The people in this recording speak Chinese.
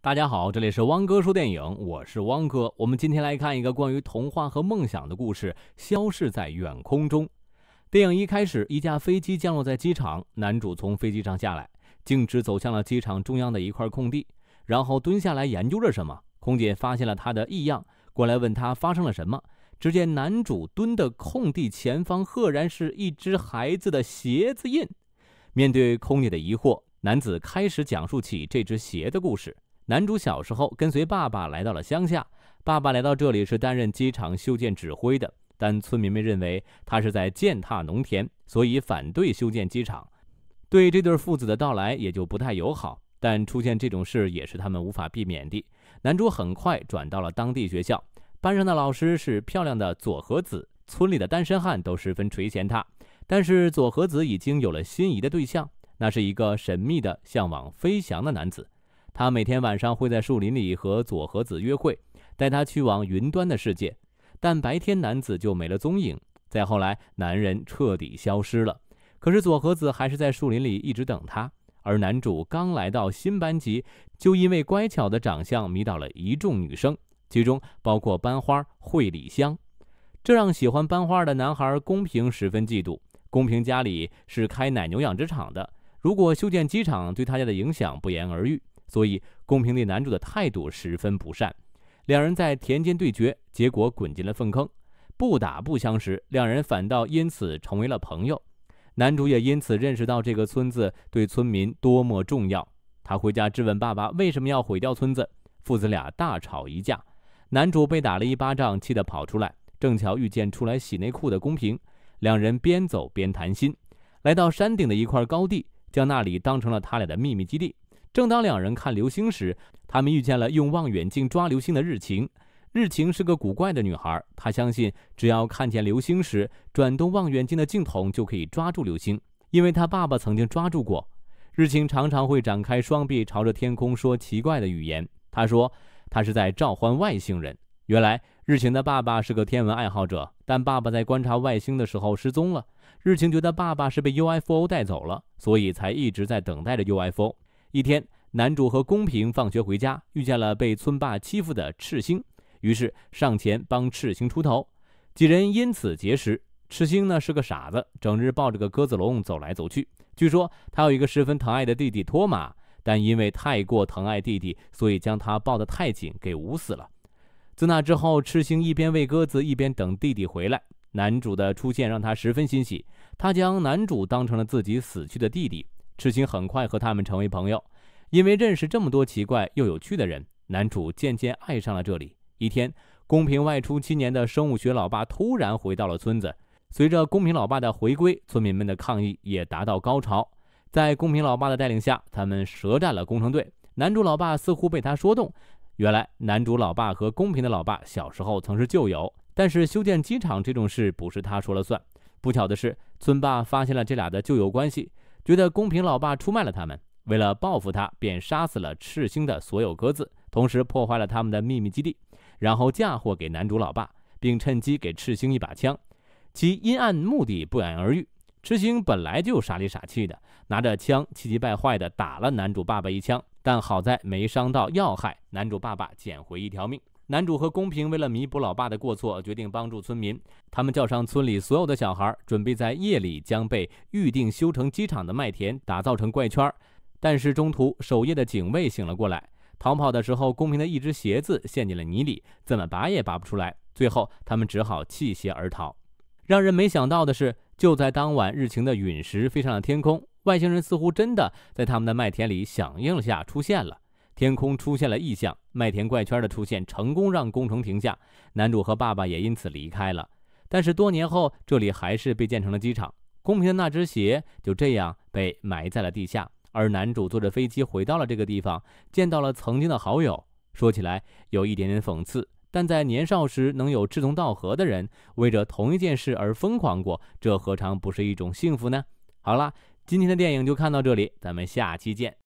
大家好，这里是汪哥说电影，我是汪哥。我们今天来看一个关于童话和梦想的故事，《消逝在远空中》。电影一开始，一架飞机降落在机场，男主从飞机上下来，径直走向了机场中央的一块空地，然后蹲下来研究着什么。空姐发现了他的异样，过来问他发生了什么。只见男主蹲的空地前方，赫然是一只孩子的鞋子印。面对空姐的疑惑，男子开始讲述起这只鞋的故事。男主小时候跟随爸爸来到了乡下，爸爸来到这里是担任机场修建指挥的，但村民们认为他是在践踏农田，所以反对修建机场，对这对父子的到来也就不太友好。但出现这种事也是他们无法避免的。男主很快转到了当地学校，班上的老师是漂亮的佐和子，村里的单身汉都十分垂涎他，但是佐和子已经有了心仪的对象，那是一个神秘的向往飞翔的男子。他每天晚上会在树林里和佐和子约会，带他去往云端的世界。但白天男子就没了踪影。再后来，男人彻底消失了。可是佐和子还是在树林里一直等他。而男主刚来到新班级，就因为乖巧的长相迷倒了一众女生，其中包括班花惠里香。这让喜欢班花的男孩公平十分嫉妒。公平家里是开奶牛养殖场的，如果修建机场，对他家的影响不言而喻。所以，公平对男主的态度十分不善。两人在田间对决，结果滚进了粪坑。不打不相识，两人反倒因此成为了朋友。男主也因此认识到这个村子对村民多么重要。他回家质问爸爸为什么要毁掉村子，父子俩大吵一架。男主被打了一巴掌，气得跑出来，正巧遇见出来洗内裤的公平。两人边走边谈心，来到山顶的一块高地，将那里当成了他俩的秘密基地。正当两人看流星时，他们遇见了用望远镜抓流星的日晴。日晴是个古怪的女孩，她相信只要看见流星时转动望远镜的镜筒就可以抓住流星，因为她爸爸曾经抓住过。日晴常常会展开双臂，朝着天空说奇怪的语言。她说她是在召唤外星人。原来日晴的爸爸是个天文爱好者，但爸爸在观察外星的时候失踪了。日晴觉得爸爸是被 UFO 带走了，所以才一直在等待着 UFO。一天。男主和公平放学回家，遇见了被村霸欺负的赤星，于是上前帮赤星出头，几人因此结识。赤星呢是个傻子，整日抱着个鸽子笼走来走去。据说他有一个十分疼爱的弟弟托马，但因为太过疼爱弟弟，所以将他抱得太紧，给捂死了。自那之后，赤星一边喂鸽子，一边等弟弟回来。男主的出现让他十分欣喜，他将男主当成了自己死去的弟弟。赤星很快和他们成为朋友。因为认识这么多奇怪又有趣的人，男主渐渐爱上了这里。一天，公平外出七年的生物学老爸突然回到了村子。随着公平老爸的回归，村民们的抗议也达到高潮。在公平老爸的带领下，他们舌战了工程队。男主老爸似乎被他说动。原来，男主老爸和公平的老爸小时候曾是旧友，但是修建机场这种事不是他说了算。不巧的是，村霸发现了这俩的旧友关系，觉得公平老爸出卖了他们。为了报复他，便杀死了赤星的所有鸽子，同时破坏了他们的秘密基地，然后嫁祸给男主老爸，并趁机给赤星一把枪，其阴暗目的不言而喻。赤星本来就傻里傻气的，拿着枪气急败坏的打了男主爸爸一枪，但好在没伤到要害，男主爸爸捡回一条命。男主和公平为了弥补老爸的过错，决定帮助村民。他们叫上村里所有的小孩，准备在夜里将被预定修成机场的麦田打造成怪圈儿。但是中途守夜的警卫醒了过来，逃跑的时候，公平的一只鞋子陷进了泥里，怎么拔也拔不出来。最后，他们只好弃鞋而逃。让人没想到的是，就在当晚，日晴的陨石飞上了天空，外星人似乎真的在他们的麦田里响应了下，出现了。天空出现了异象，麦田怪圈的出现成功让工程停下，男主和爸爸也因此离开了。但是多年后，这里还是被建成了机场，公平的那只鞋就这样被埋在了地下。而男主坐着飞机回到了这个地方，见到了曾经的好友。说起来有一点点讽刺，但在年少时能有志同道合的人为着同一件事而疯狂过，这何尝不是一种幸福呢？好了，今天的电影就看到这里，咱们下期见。